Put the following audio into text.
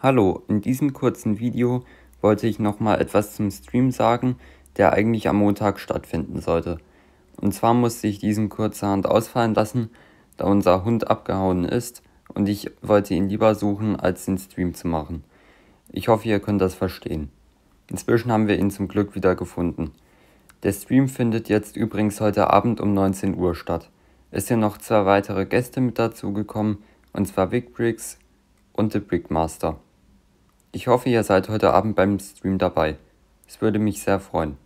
Hallo, in diesem kurzen Video wollte ich nochmal etwas zum Stream sagen, der eigentlich am Montag stattfinden sollte. Und zwar musste ich diesen kurzerhand ausfallen lassen, da unser Hund abgehauen ist und ich wollte ihn lieber suchen, als den Stream zu machen. Ich hoffe, ihr könnt das verstehen. Inzwischen haben wir ihn zum Glück wieder gefunden. Der Stream findet jetzt übrigens heute Abend um 19 Uhr statt. Es sind noch zwei weitere Gäste mit dazugekommen, und zwar Big Bricks und The Brickmaster. Ich hoffe, ihr seid heute Abend beim Stream dabei. Es würde mich sehr freuen.